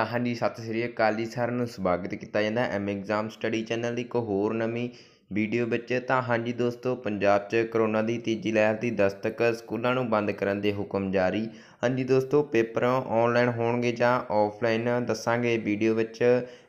ਤਾਂ ਹਾਂਜੀ ਸਤਿ ਸ੍ਰੀ ਅਕਾਲ ਜੀ ਸਾਰਿਆਂ ਨੂੰ ਸਵਾਗਤ ਕੀਤਾ ਜਾਂਦਾ ਐਮ ਐਗਜ਼ਾਮ ਸਟੱਡੀ ਚੈਨਲ ਦੀ ਇੱਕ ਹੋਰ ਨਵੀਂ ਵੀਡੀਓ ਵਿੱਚ ਤਾਂ ਹਾਂਜੀ ਦੋਸਤੋ ਪੰਜਾਬ 'ਚ ਕਰੋਨਾ ਦੀ ਤੀਜੀ ਲਹਿਰ ਦੀ ਦਸਤਕ ਸਕੂਲਾਂ ਨੂੰ ਬੰਦ ਕਰਨ ਦੇ ਹੁਕਮ ਜਾਰੀ ਹਾਂਜੀ ਦੋਸਤੋ ਪੇਪਰ ਆਨਲਾਈਨ ਹੋਣਗੇ ਜਾਂ ਆਫਲਾਈਨ ਦੱਸਾਂਗੇ ਵੀਡੀਓ ਵਿੱਚ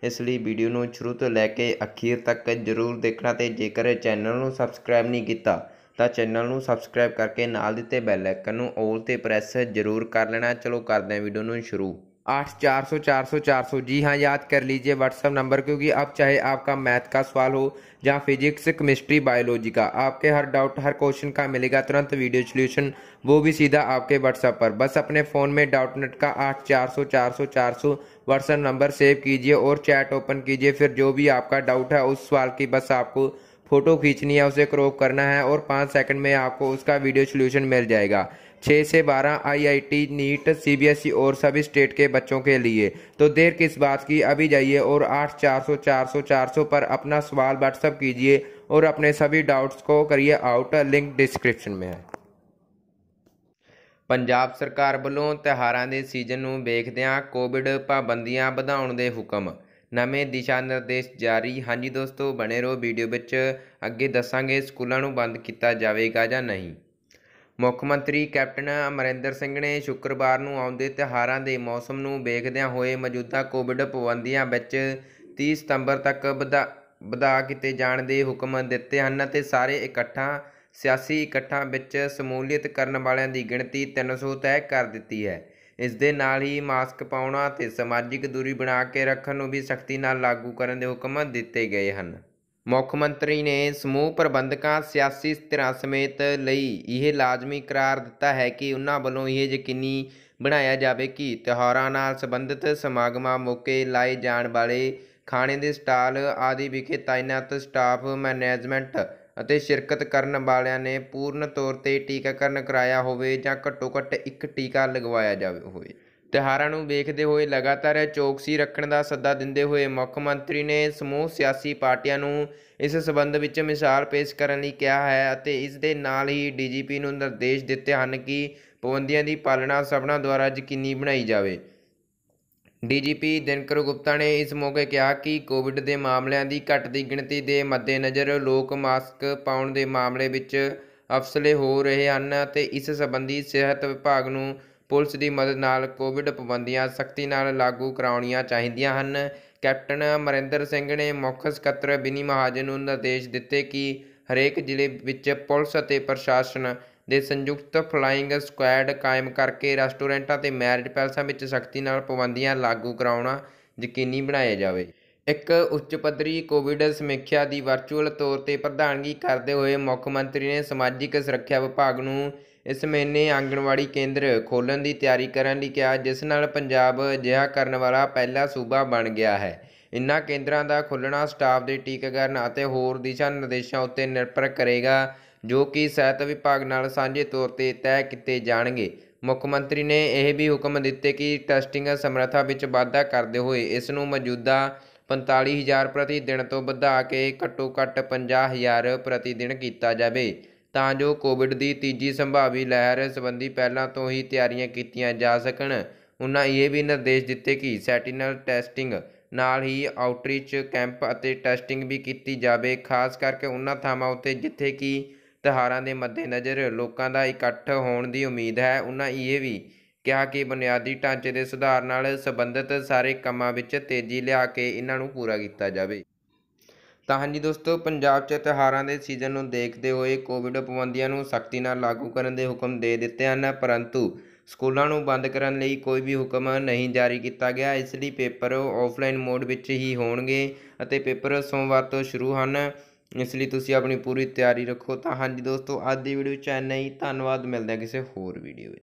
ਇਸ ਲਈ ਵੀਡੀਓ ਨੂੰ ਸ਼ੁਰੂ ਤੋਂ ਲੈ ਕੇ ਅਖੀਰ ਤੱਕ ਜ਼ਰੂਰ ਦੇਖਣਾ ਤੇ ਜੇਕਰ ਚੈਨਲ ਨੂੰ ਸਬਸਕ੍ਰਾਈਬ ਨਹੀਂ ਕੀਤਾ ਤਾਂ ਚੈਨਲ ਨੂੰ ਸਬਸਕ੍ਰਾਈਬ ਕਰਕੇ ਨਾਲ ਦਿੱਤੇ ਬੈਲ ਆਈਕਨ ਨੂੰ ਆਲ ਤੇ ਪ੍ਰੈਸ ਜ਼ਰੂਰ ਕਰ ਲੈਣਾ ਚਲੋ ਕਰਦੇ ਹਾਂ ਵੀਡੀਓ ਨੂੰ ਸ਼ੁਰੂ आठ चार सौ चार सौ चार सौ जी हाँ याद कर लीजिए व्हाट्सअप नंबर क्योंकि अब चाहे आपका मैथ का सवाल हो या फिजिक्स केमिस्ट्री बायोलॉजी का आपके हर डाउट हर क्वेश्चन का मिलेगा तुरंत वीडियो सोल्यूशन वो भी सीधा आपके व्हाट्सअप पर बस अपने फ़ोन में डाउट नेट का आठ चार सौ चार सौ चार सौ व्हाट्सअप नंबर सेव कीजिए और चैट ओपन कीजिए फिर जो भी आपका डाउट है उस सवाल की बस आपको फ़ोटो खींचनी है उसे क्रॉप करना है और पाँच सेकंड में आपको उसका वीडियो सोल्यूशन मिल जाएगा छः से बारह आईआईटी नीट सीबीएसई और सभी स्टेट के बच्चों के लिए तो देर किस बात की अभी जाइए और आठ चार सौ चार सौ चार सौ पर अपना सवाल व्हाट्सअप कीजिए और अपने सभी डाउट्स को करिए आउट लिंक डिस्क्रिप्शन में है पंजाब सरकार वालों ਤਿਹਾਰਾਂ के सीज़न देखद कोविड पाबंदियां ਪਾਬੰਦੀਆਂ के हुक्म ਨਵੇਂ ਦਿਸ਼ਾ ਨਿਰਦੇਸ਼ ਜਾਰੀ ਹਾਂਜੀ ਦੋਸਤੋ ਬਣੇ ਰਹੋ ਵੀਡੀਓ ਵਿੱਚ ਅੱਗੇ ਦੱਸਾਂਗੇ ਸਕੂਲਾਂ ਨੂੰ ਬੰਦ ਕੀਤਾ ਜਾਵੇਗਾ ਜਾਂ ਨਹੀਂ ਮੁੱਖ ਮੰਤਰੀ ਕੈਪਟਨ ਅਮਰਿੰਦਰ ਸਿੰਘ ਨੇ ਸ਼ੁੱਕਰਵਾਰ ਨੂੰ ਆਉਂਦੇ ਤਿਹਾਰਾਂ ਦੇ ਮੌਸਮ ਨੂੰ ਵੇਖਦਿਆਂ ਹੋਏ ਮੌਜੂਦਾ ਕੋਵਿਡ ਪਾਬੰਦੀਆਂ ਵਿੱਚ 30 ਸਤੰਬਰ ਤੱਕ ਵਧਾ ਵਧਾ ਕੀਤੇ ਜਾਣ ਦੇ ਹੁਕਮ ਦਿੱਤੇ ਹਨ ਅਤੇ ਸਾਰੇ ਇਕੱਠਾਂ ਸਿਆਸੀ ਇਕੱਠਾਂ ਵਿੱਚ ਸਮੂਲੀਅਤ ਕਰਨ ਵਾਲਿਆਂ ਦੀ ਗਿਣਤੀ 300 ਤੈਅ ਕਰ ਦਿੱਤੀ ਹੈ ਇਸ ਦੇ ਨਾਲ ਹੀ ਮਾਸਕ ਪਾਉਣਾ ਤੇ ਸਮਾਜਿਕ ਦੂਰੀ ਬਣਾ ਕੇ ਰੱਖਣ ਨੂੰ ਵੀ ਸਖਤੀ ਨਾਲ ਲਾਗੂ ਕਰਨ ਦੇ ਹੁਕਮ ਦਿੱਤੇ ਗਏ ਹਨ ਮੁੱਖ ਮੰਤਰੀ ਨੇ ਸਮੂਹ ਪ੍ਰਬੰਧਕਾਂ ਸਿਆਸੀ ਧਿਰਾਂ ਸਮੇਤ ਲਈ ਇਹ ਲਾਜ਼ਮੀ ਕਰਾਰ ਦਿੱਤਾ ਹੈ ਕਿ ਉਹਨਾਂ ਵੱਲੋਂ ਇਹ ਯਕੀਨੀ ਬਣਾਇਆ ਜਾਵੇ ਕਿ ਤਿਉਹਾਰਾਂ ਨਾਲ ਸੰਬੰਧਿਤ ਸਮਾਗਮਾਂ ਮੌਕੇ ਲਾਏ ਜਾਣ ਵਾਲੇ ਖਾਣੇ ਦੇ ਸਟਾਲ ਆਦਿ ਵਿਖੇ ਤਾਇਨਾਤ ਸਟਾਫ ਮੈਨੇਜਮੈਂਟ ਅਤੇ ਸ਼ਿਰਕਤ ਕਰਨ ਵਾਲਿਆਂ ਨੇ ਪੂਰਨ ਤੌਰ ਤੇ ਟੀਕਾਕਰਨ ਕਰਾਇਆ ਹੋਵੇ ਜਾਂ ਘੱਟੋ ਘੱਟ ਇੱਕ ਟੀਕਾ ਲਗਵਾਇਆ ਜਾਵੇ ਹੋਵੇ ਤਿਹਾਰਾਂ ਨੂੰ ਵੇਖਦੇ ਹੋਏ ਲਗਾਤਾਰ ਚੌਕਸੀ ਰੱਖਣ ਦਾ ਸੱਦਾ ਦਿੰਦੇ ਹੋਏ ਮੁੱਖ ਮੰਤਰੀ ਨੇ ਸਮੂਹ ਸਿਆਸੀ ਪਾਰਟੀਆਂ ਨੂੰ ਇਸ ਸਬੰਧ ਵਿੱਚ ਮਿਸਾਲ ਪੇਸ਼ ਕਰਨ ਲਈ ਕਿਹਾ ਹੈ ਅਤੇ ਇਸ ਦੇ ਨਾਲ ਹੀ ਡੀਜੀਪੀ ਨੂੰ ਨਿਰਦੇਸ਼ ਦਿੱਤੇ ਹਨ ਕਿ ਪਾਬੰਦੀਆਂ ਦੀ ਪਾਲਣਾ ਸਭਨਾ ਦੁਆਰਾ ਯਕੀਨੀ ਬਣਾਈ ਜਾਵੇ ਡੀਜੀਪੀ ਦਿਨਕਰ ਗੁਪਤਾ ਨੇ ਇਸ ਮੌਕੇ ਕਿਹਾ ਕਿ ਕੋਵਿਡ ਦੇ ਮਾਮਲਿਆਂ ਦੀ ਘਟਦੀ ਗਿਣਤੀ ਦੇ ਮੱਦੇਨਜ਼ਰ ਲੋਕ ਮਾਸਕ ਪਾਉਣ ਦੇ ਮਾਮਲੇ ਵਿੱਚ ਅਫਸਲੇ ਹੋ ਰਹੇ ਹਨ ਅਤੇ ਇਸ ਸੰਬੰਧੀ ਸਿਹਤ ਵਿਭਾਗ ਨੂੰ ਪੁਲਿਸ ਦੀ ਮਦਦ ਨਾਲ ਕੋਵਿਡ ਪਾਬੰਦੀਆਂ ਸਖਤੀ ਨਾਲ ਲਾਗੂ ਕਰਾਉਣੀਆਂ ਚਾਹੀਦੀਆਂ ਹਨ ਕੈਪਟਨ ਅਮਰਿੰਦਰ ਸਿੰਘ ਨੇ ਮੁੱਖ ਸਕੱਤਰ ਬਿਨੀ ਮਹਾਜਨ ਨੂੰ ਨਿਰਦੇਸ਼ ਦਿੱਤੇ ਕਿ ਹਰੇਕ ਜ਼ਿਲ੍ਹੇ ਵਿੱਚ ਪੁਲਿਸ ਅਤੇ ਪ੍ਰਸ਼ਾਸਨ ਦੇ ਸੰਯੁਕਤ ਫਲਾਈਂਗ ਸਕੁਐਡ ਕਾਇਮ ਕਰਕੇ ਰੈਸਟੋਰੈਂਟਾਂ ਤੇ ਮੈਰਿਜ ਪੈਲਸਾਂ ਵਿੱਚ ਸਖਤੀ ਨਾਲ ਪਾਬੰਦੀਆਂ ਲਾਗੂ ਕਰਾਉਣਾ ਯਕੀਨੀ ਬਣਾਇਆ ਜਾਵੇ ਇੱਕ ਉੱਚ ਪੱਧਰੀ ਕੋਵਿਡ ਸਮੀਖਿਆ ਦੀ ਵਰਚੁਅਲ ਤੌਰ ਤੇ ਪ੍ਰਧਾਨਗੀ ਕਰਦੇ ਹੋਏ ਮੁੱਖ ਮੰਤਰੀ ਨੇ ਸਮਾਜਿਕ ਸੁਰੱਖਿਆ ਵਿਭਾਗ ਨੂੰ ਇਸ ਮਹੀਨੇ ਆਂਗਣਵਾੜੀ ਕੇਂਦਰ ਖੋਲਣ ਦੀ ਤਿਆਰੀ ਕਰਨ ਲਈ ਕਿਹਾ ਜਿਸ ਨਾਲ ਪੰਜਾਬ ਅਜਿਹਾ ਕਰਨ ਵਾਲਾ ਪਹਿਲਾ ਸੂਬਾ ਬਣ ਗਿਆ ਹੈ ਇਨ੍ਹਾਂ ਕੇਂਦਰਾਂ ਦਾ ਖੁੱਲਣਾ ਸਟਾਫ ਦੇ ਟੀਕਾਕਰਨ ਅਤੇ ਹੋਰ ਦਿਸ਼ਾ ਨਿਰਦੇਸ਼ਾਂ ਉੱਤੇ ਨਿਰਭਰ ਕਰੇਗਾ ਜੋ ਕਿ ਸਿਹਤ ਵਿਭਾਗ ਨਾਲ ਸਾਂਝੇ ਤੌਰ ਤੇ ਤੈਅ ਕੀਤੇ ਜਾਣਗੇ ਮੁੱਖ ਮੰਤਰੀ ਨੇ ਇਹ ਵੀ ਹੁਕਮ ਦਿੱਤੇ ਕਿ ਟੈਸਟਿੰਗ ਸਮਰੱਥਾ ਵਿੱਚ ਵਾਧਾ ਕਰਦੇ ਹੋਏ ਇਸ ਨੂੰ ਮੌਜੂਦਾ 45000 ਪ੍ਰਤੀ ਦਿਨ ਤੋਂ ਵਧਾ ਕੇ ਘੱਟੋ-ਘੱਟ 50000 ਪ੍ਰਤੀ ਦਿਨ ਕੀਤਾ ਜਾਵੇ ਤਾਂ ਜੋ ਕੋਵਿਡ ਦੀ ਤੀਜੀ ਸੰਭਾਵੀ ਲਹਿਰ ਸੰਬੰਧੀ ਪਹਿਲਾਂ ਤੋਂ ਹੀ ਤਿਆਰੀਆਂ ਕੀਤੀਆਂ ਜਾ ਸਕਣ ਉਹਨਾਂ ਇਹ ਵੀ ਨਿਰਦੇਸ਼ ਦਿੱਤੇ ਕਿ ਸੈਟੀਨਲ ਟੈਸਟਿੰਗ ਨਾਲ ਹੀ ਆਊਟਰੀਚ ਕੈਂਪ ਅਤੇ ਟੈਸਟਿੰਗ ਵੀ ਕੀਤੀ ਜਾਵੇ ਖਾਸ ਕਰਕੇ ਉਹਨਾਂ ਥਾਵਾਂ ਉੱਤੇ ਜਿੱਥੇ ਕਿ ਤਿਉਹਾਰਾਂ ਦੇ ਮੱਦੇਨਜ਼ਰ ਲੋਕਾਂ ਦਾ ਇਕੱਠ ਹੋਣ ਦੀ ਉਮੀਦ ਹੈ ਉਹਨਾਂ ਇਹ ਵੀ ਕਿਹਾ ਕਿ ਬੁਨਿਆਦੀ ਢਾਂਚੇ ਦੇ ਸੁਧਾਰ ਨਾਲ ਸੰਬੰਧਿਤ ਸਾਰੇ ਕੰਮਾਂ ਵਿੱਚ ਤੇਜ਼ੀ ਲਿਆ ਕੇ ਇਹਨਾਂ ਨੂੰ ਪੂਰਾ ਕੀਤਾ ਜਾਵੇ ਤਾਂ ਹਾਂਜੀ ਦੋਸਤੋ ਪੰਜਾਬ 'ਚ ਤਿਹਾਰਾਂ ਦੇ ਸੀਜ਼ਨ ਨੂੰ ਦੇਖਦੇ ਹੋਏ ਕੋਵਿਡ ਪਾਬੰਦੀਆਂ ਨੂੰ ਸਖਤੀ ਨਾਲ ਲਾਗੂ ਕਰਨ ਦੇ ਹੁਕਮ ਦੇ ਦਿੱਤੇ ਹਨ ਪਰੰਤੂ ਸਕੂਲਾਂ ਨੂੰ ਬੰਦ ਕਰਨ ਲਈ ਕੋਈ ਵੀ ਹੁਕਮ ਨਹੀਂ ਜਾਰੀ ਕੀਤਾ ਗਿਆ ਇਸ ਲਈ ਪੇਪਰ ਆਫਲਾਈਨ ਮੋਡ ਵਿੱਚ ਹੀ ਹੋਣਗੇ ਅਤੇ ਪੇਪਰ ਸੋਮਵਾਰ ਤੋਂ ਸ਼ੁਰੂ ਹਨ ਇਸ ਲਈ ਤੁਸੀਂ ਆਪਣੀ ਪੂਰੀ ਤਿਆਰੀ ਰੱਖੋ ਤਾਂ ਹਾਂਜੀ ਦੋਸਤੋ ਅੱਜ ਦੀ ਵੀਡੀਓ ਚ ਇੰਨਾ ਹੀ ਧੰਨਵਾਦ ਮਿਲਦੇ ਹਾਂ ਕਿਸੇ ਹੋਰ ਵੀਡੀਓ ਵਿੱਚ